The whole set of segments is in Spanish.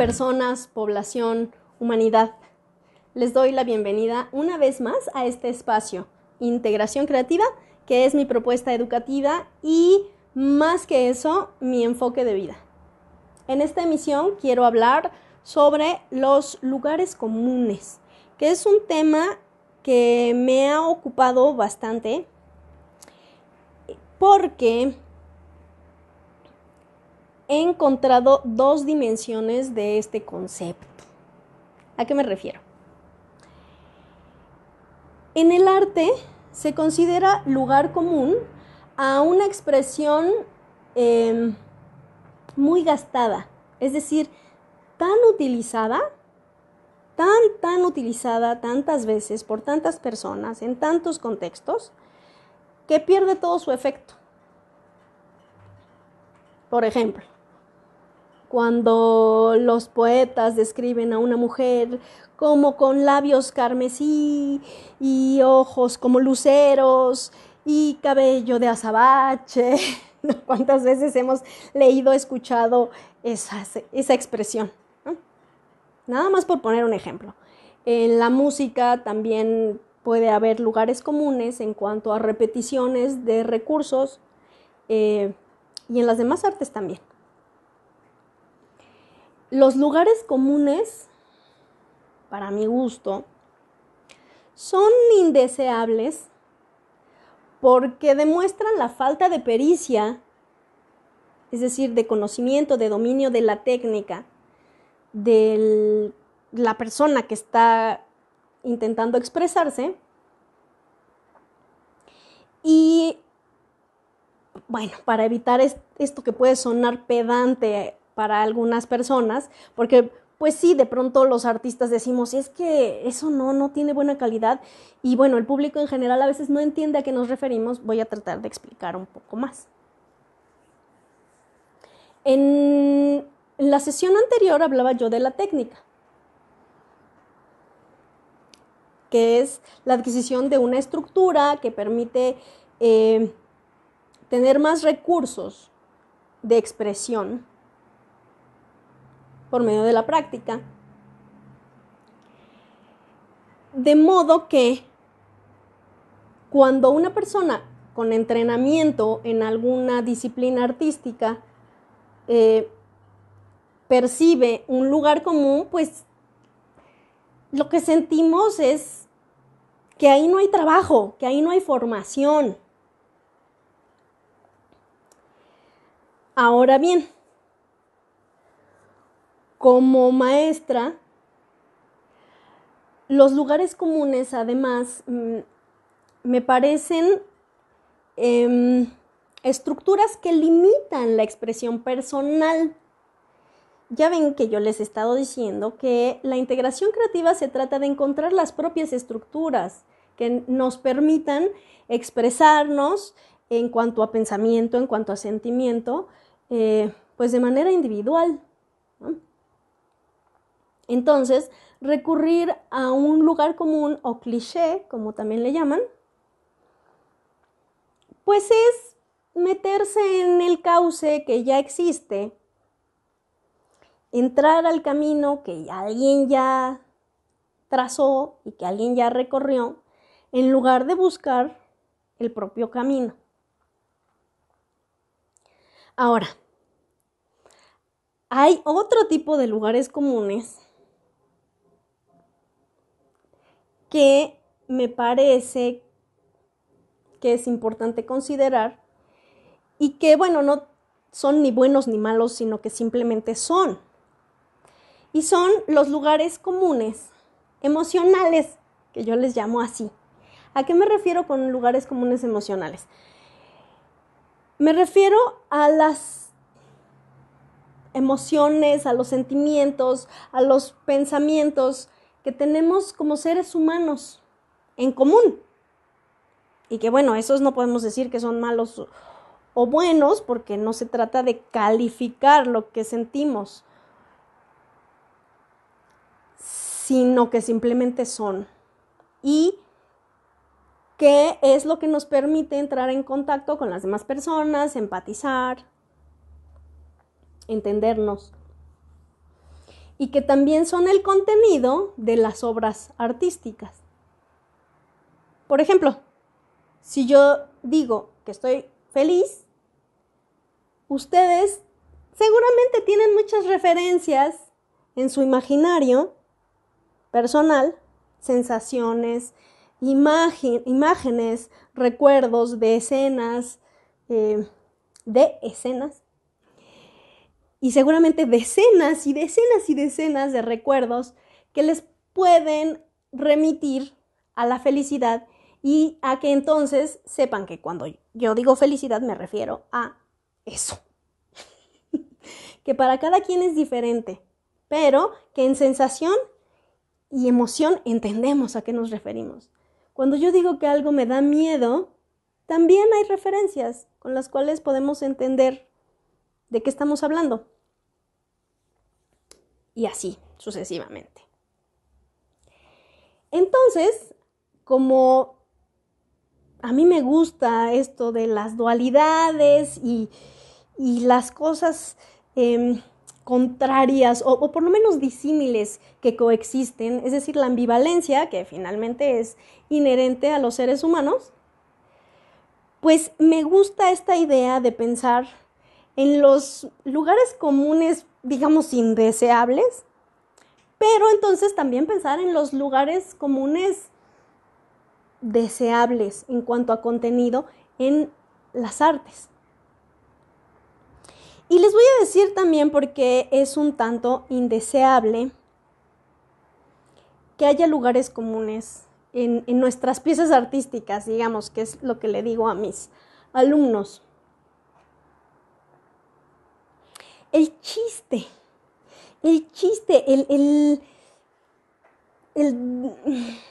personas, población, humanidad. Les doy la bienvenida una vez más a este espacio, Integración Creativa, que es mi propuesta educativa y, más que eso, mi enfoque de vida. En esta emisión quiero hablar sobre los lugares comunes, que es un tema que me ha ocupado bastante porque he encontrado dos dimensiones de este concepto. ¿A qué me refiero? En el arte se considera lugar común a una expresión em, muy gastada, es decir, tan utilizada, tan, tan utilizada tantas veces por tantas personas en tantos contextos, que pierde todo su efecto. Por ejemplo, cuando los poetas describen a una mujer como con labios carmesí y ojos como luceros y cabello de azabache. ¿Cuántas veces hemos leído, escuchado esa, expresión? Nada más por poner un ejemplo. En la música también puede haber lugares comunes en cuanto a repeticiones de recursos eh, y en las demás artes también los lugares comunes, para mi gusto, son indeseables porque demuestran la falta de pericia, es decir, de conocimiento, de dominio de la técnica, de la persona que está intentando expresarse. Y bueno, para evitar esto que puede sonar pedante para algunas personas, porque pues sí, de pronto los artistas decimos, es que eso no, no tiene buena calidad. Y bueno, el público en general a veces no entiende a qué nos referimos. Voy a tratar de explicar un poco más. En la sesión anterior hablaba yo de la técnica, que es la adquisición de una estructura que permite eh, tener más recursos de expresión por medio de la práctica. De modo que cuando una persona con entrenamiento en alguna disciplina artística eh, percibe un lugar común, pues lo que sentimos es que ahí no hay trabajo, que ahí no hay formación. Ahora bien, como maestra, los lugares comunes además mm, me parecen em, estructuras que limitan la expresión personal. Ya ven que yo les he estado diciendo que la integración creativa se trata de encontrar las propias estructuras que nos permitan expresarnos en cuanto a pensamiento, en cuanto a sentimiento, eh, pues de manera individual. Entonces, recurrir a un lugar común o cliché, como también le llaman, pues es meterse en el cauce que ya existe, entrar al camino que alguien ya trazó y que alguien ya recorrió, en lugar de buscar el propio camino. Ahora, hay otro tipo de lugares comunes que me parece que es importante considerar y que, bueno, no son ni buenos ni malos, sino que simplemente son. Y son los lugares comunes, emocionales, que yo les llamo así. ¿A qué me refiero con lugares comunes emocionales? Me refiero a las emociones, a los sentimientos, a los pensamientos que tenemos como seres humanos en común. Y que bueno, esos no podemos decir que son malos o buenos porque no se trata de calificar lo que sentimos, sino que simplemente son. Y que es lo que nos permite entrar en contacto con las demás personas, empatizar, entendernos y que también son el contenido de las obras artísticas. Por ejemplo, si yo digo que estoy feliz, ustedes seguramente tienen muchas referencias en su imaginario personal, sensaciones, imagen, imágenes, recuerdos de escenas, eh, de escenas y seguramente decenas y decenas y decenas de recuerdos que les pueden remitir a la felicidad y a que entonces sepan que cuando yo digo felicidad me refiero a eso. que para cada quien es diferente, pero que en sensación y emoción entendemos a qué nos referimos. Cuando yo digo que algo me da miedo, también hay referencias con las cuales podemos entender ¿De qué estamos hablando? Y así, sucesivamente. Entonces, como a mí me gusta esto de las dualidades y, las cosas em, contrarias o, o, por lo menos disímiles que coexisten, es decir, la ambivalencia que finalmente es inherente a los seres humanos, pues me gusta esta idea de pensar en los lugares comunes, digamos, indeseables, pero entonces también pensar en los lugares comunes deseables en cuanto a contenido en las artes. Y les voy a decir también porque es un tanto indeseable que haya lugares comunes en, en nuestras piezas artísticas, digamos, que es lo que le digo a mis alumnos. el chiste, el chiste, el,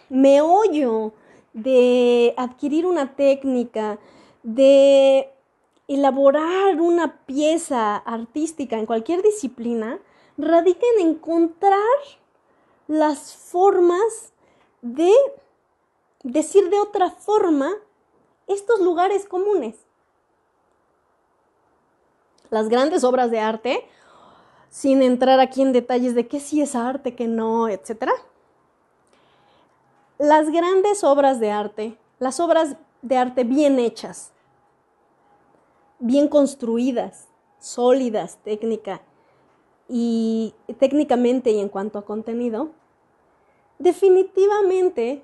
meollo de adquirir una técnica, de elaborar una pieza artística en cualquier disciplina, radica en encontrar las formas de decir de otra forma estos lugares comunes las grandes obras de arte, sin entrar aquí en detalles de qué sí es arte, qué no, etc. Las grandes obras de arte, las obras de arte bien hechas, bien construidas, sólidas técnica y técnicamente y en cuanto a contenido, definitivamente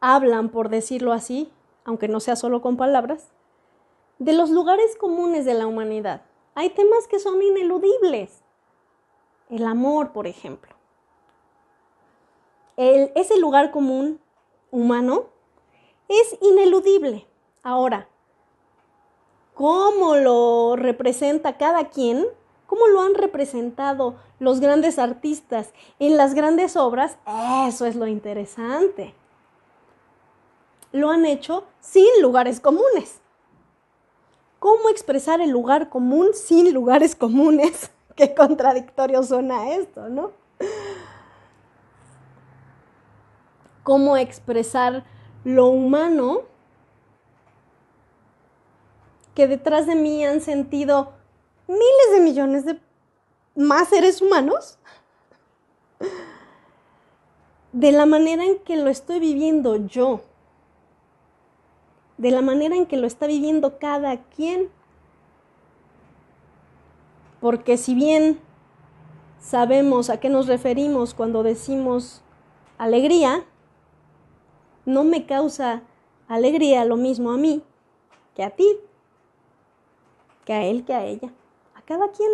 hablan, por decirlo así, aunque no sea solo con palabras, de los lugares comunes de la humanidad. Hay temas que son ineludibles. El amor, por ejemplo. ese lugar común humano es ineludible. Ahora, ¿cómo lo representa cada quien? ¿Cómo lo han representado los grandes artistas en las grandes obras? Eso es lo interesante. Lo han hecho sin lugares comunes cómo expresar el lugar común sin lugares comunes. Qué contradictorio suena esto, ¿no? Cómo expresar lo humano que detrás de mí han sentido miles de millones de más seres humanos de la manera en que lo estoy viviendo yo de la manera en que lo está viviendo cada quien. Porque si bien sabemos a qué nos referimos cuando decimos alegría, no me causa alegría lo mismo a mí que a ti, que a él, que a ella. A cada quien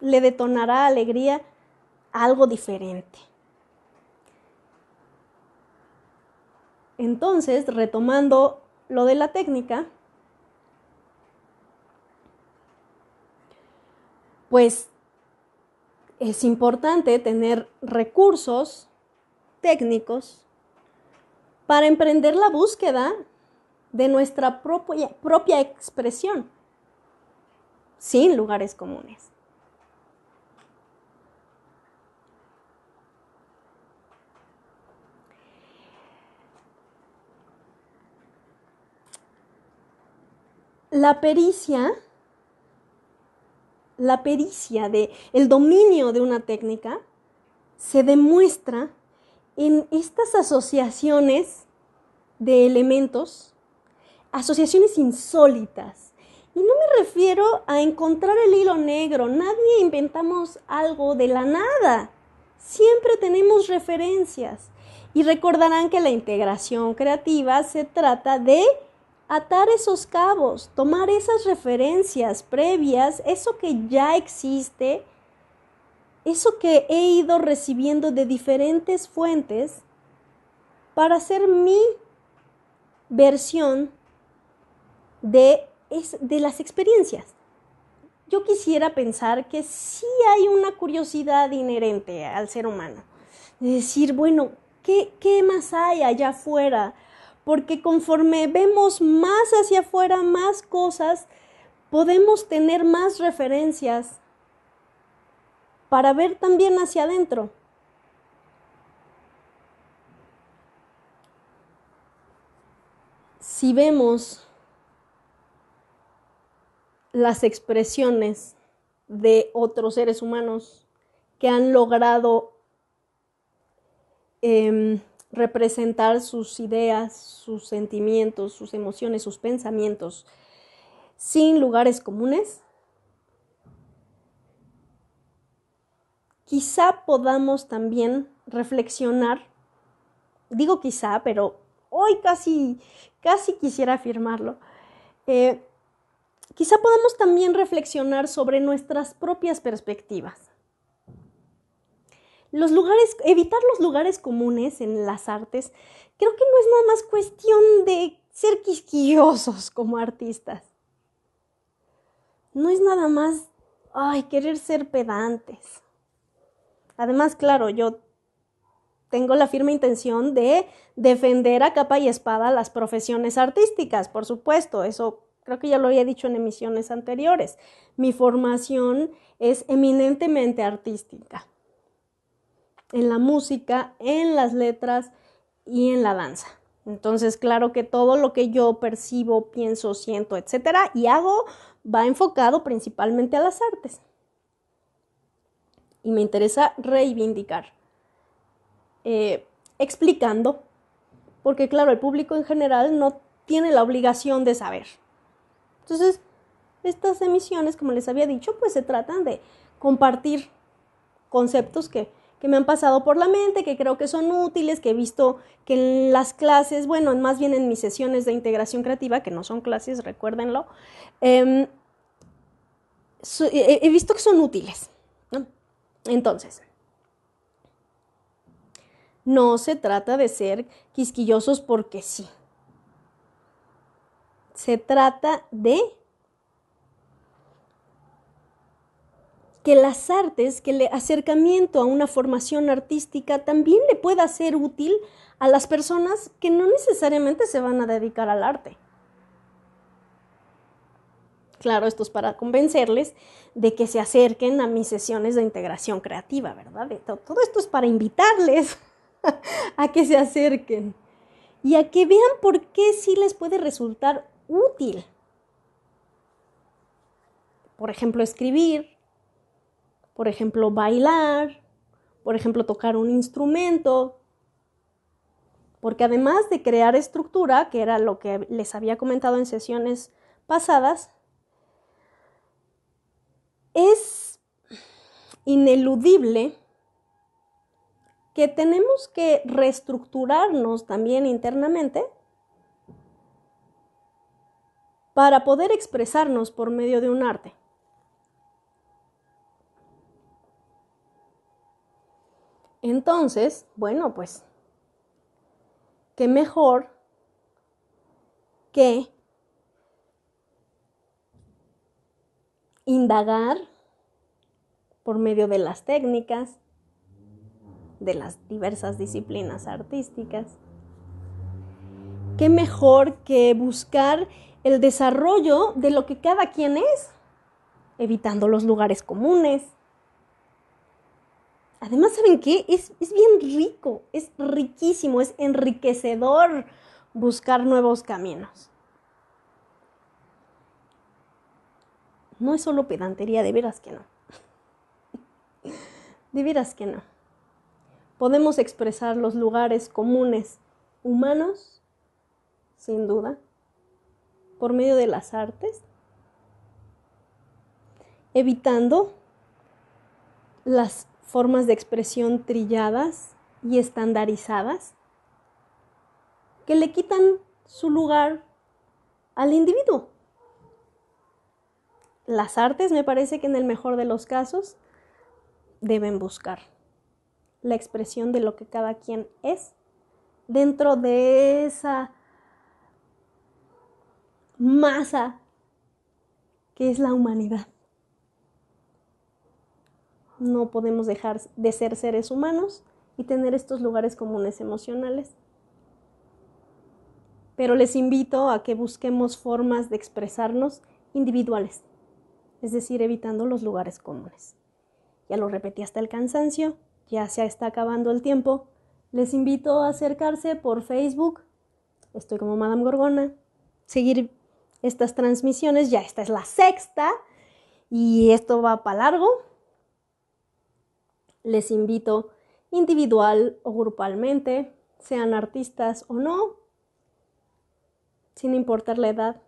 le detonará alegría algo diferente. Entonces, retomando lo de la técnica, pues es importante tener recursos técnicos para emprender la búsqueda de nuestra propia, propia expresión sin lugares comunes. la pericia, la pericia de el dominio de una técnica se demuestra en estas asociaciones de elementos, asociaciones insólitas. Y no me refiero a encontrar el hilo negro, nadie inventamos algo de la nada. Siempre tenemos referencias. Y recordarán que la integración creativa se trata de atar esos cabos, tomar esas referencias previas, eso que ya existe, eso que he ido recibiendo de diferentes fuentes, para hacer mi versión de, las experiencias. Yo quisiera pensar que sí hay una curiosidad inherente al ser humano. decir, bueno, ¿qué, qué más hay allá afuera? porque conforme vemos más hacia afuera, más cosas, podemos tener más referencias para ver también hacia adentro. Si vemos las expresiones de otros seres humanos que han logrado em, representar sus ideas, sus sentimientos, sus emociones, sus pensamientos sin lugares comunes, quizá podamos también reflexionar, digo quizá, pero hoy casi, casi quisiera afirmarlo, eh, quizá podamos también reflexionar sobre nuestras propias perspectivas. Los lugares, evitar los lugares comunes en las artes, creo que no es nada más cuestión de ser quisquillosos como artistas. No es nada más, ay, querer ser pedantes. Además, claro, yo tengo la firme intención de defender a capa y espada las profesiones artísticas, por supuesto, eso creo que ya lo había dicho en emisiones anteriores. Mi formación es eminentemente artística en la música, en las letras y en la danza. Entonces, claro que todo lo que yo percibo, pienso, siento, etcétera, y hago va enfocado principalmente a las artes. Y me interesa reivindicar, eh, explicando, porque claro, el público en general no tiene la obligación de saber. Entonces, estas emisiones, como les había dicho, pues se tratan de compartir conceptos que que me han pasado por la mente, que creo que son útiles, que he visto que las clases, bueno, más bien en mis sesiones de integración creativa, que no son clases, recuérdenlo, em, he, visto que son útiles. Entonces, no se trata de ser quisquillosos porque sí. Se trata de que las artes, que el acercamiento a una formación artística también le pueda ser útil a las personas que no necesariamente se van a dedicar al arte. Claro, esto es para convencerles de que se acerquen a mis sesiones de integración creativa, ¿verdad? Todo esto es para invitarles a que se acerquen y a que vean por qué sí les puede resultar útil. Por ejemplo, escribir, por ejemplo, bailar, por ejemplo, tocar un instrumento, porque además de crear estructura, que era lo que les había comentado en sesiones pasadas, es ineludible que tenemos que reestructurarnos también internamente para poder expresarnos por medio de un arte. Entonces, bueno, pues, qué mejor que indagar por medio de las técnicas, de las diversas disciplinas artísticas. Qué mejor que buscar el desarrollo de lo que cada quien es, evitando los lugares comunes, Además, ¿saben qué? Es, bien rico, es riquísimo, es enriquecedor buscar nuevos caminos. No es solo pedantería, de veras que no. De veras que no. Podemos expresar los lugares comunes humanos, sin duda, por medio de las artes, evitando las formas de expresión trilladas y estandarizadas que le quitan su lugar al individuo. Las artes me parece que en el mejor de los casos deben buscar la expresión de lo que cada quien es dentro de esa masa que es la humanidad no podemos dejar de ser seres humanos y tener estos lugares comunes emocionales. Pero les invito a que busquemos formas de expresarnos individuales, es decir, evitando los lugares comunes. Ya lo repetí hasta el cansancio, ya se está acabando el tiempo. Les invito a acercarse por Facebook, estoy como Madame Gorgona, seguir estas transmisiones, ya esta es la sexta y esto va para largo les invito individual o grupalmente, sean artistas o no, sin importar la edad,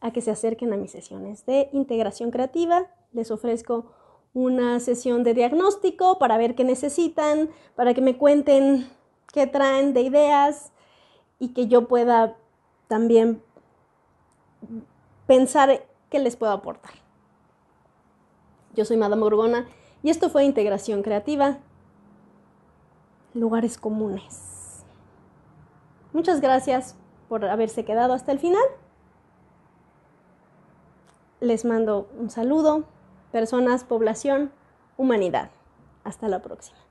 a que se acerquen a mis sesiones de integración creativa. Les ofrezco una sesión de diagnóstico para ver qué necesitan, para que me cuenten qué traen de ideas y que yo pueda también pensar qué les puedo aportar. Yo soy Madame Urbona. Y esto fue integración creativa. Lugares comunes. Muchas gracias por haberse quedado hasta el final. Les mando un saludo, personas, población, humanidad. Hasta la próxima.